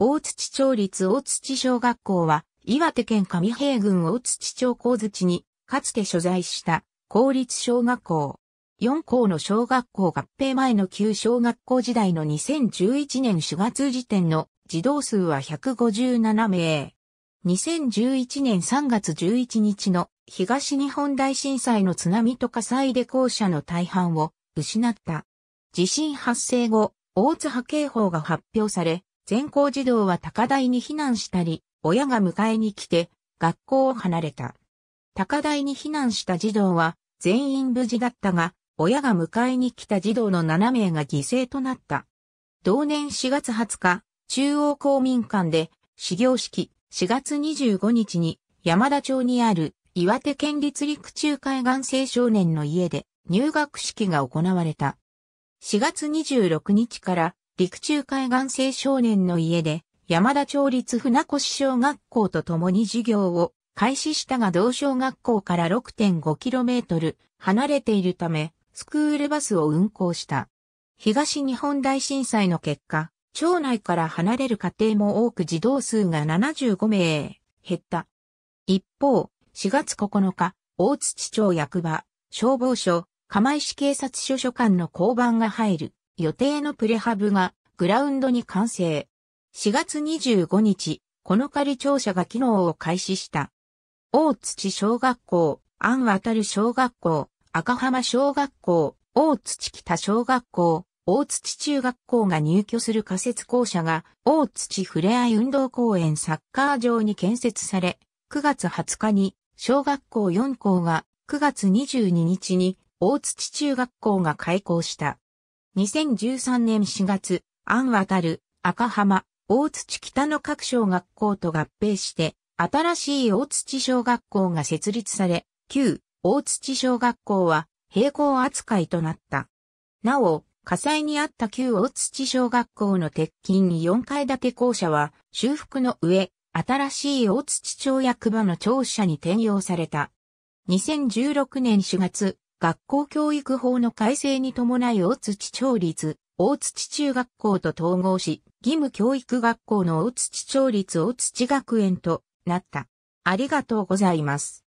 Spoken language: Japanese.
大槌町立大槌小学校は、岩手県上平郡大槌町高槌に、かつて所在した公立小学校。4校の小学校合併前の旧小学校時代の2011年4月時点の児童数は157名。2011年3月11日の東日本大震災の津波と火災で校舎の大半を失った。地震発生後、大津波警報が発表され、全校児童は高台に避難したり、親が迎えに来て、学校を離れた。高台に避難した児童は、全員無事だったが、親が迎えに来た児童の7名が犠牲となった。同年4月20日、中央公民館で、始業式、4月25日に、山田町にある、岩手県立陸中海岸青少年の家で、入学式が行われた。4月26日から、陸中海岸青少年の家で、山田町立船越小学校と共に授業を開始したが同小学校から 6.5km 離れているため、スクールバスを運行した。東日本大震災の結果、町内から離れる家庭も多く児童数が75名減った。一方、4月9日、大槌町役場、消防署、釜石警察署所管の交番が入る。予定のプレハブがグラウンドに完成。4月25日、この仮庁舎が機能を開始した。大土小学校、安渡る小学校、赤浜小学校、大土北小学校、大土中学校が入居する仮設校舎が、大土ふれあい運動公園サッカー場に建設され、9月20日に、小学校4校が、9月22日に、大土中学校が開校した。2013年4月、安渡る、赤浜、大土北の各小学校と合併して、新しい大土小学校が設立され、旧大土小学校は並行扱いとなった。なお、火災にあった旧大土小学校の鉄筋4階建て校舎は修復の上、新しい大土町役場の庁舎に転用された。2016年4月、学校教育法の改正に伴い大土町立、大土中学校と統合し、義務教育学校の大土町立大土学園となった。ありがとうございます。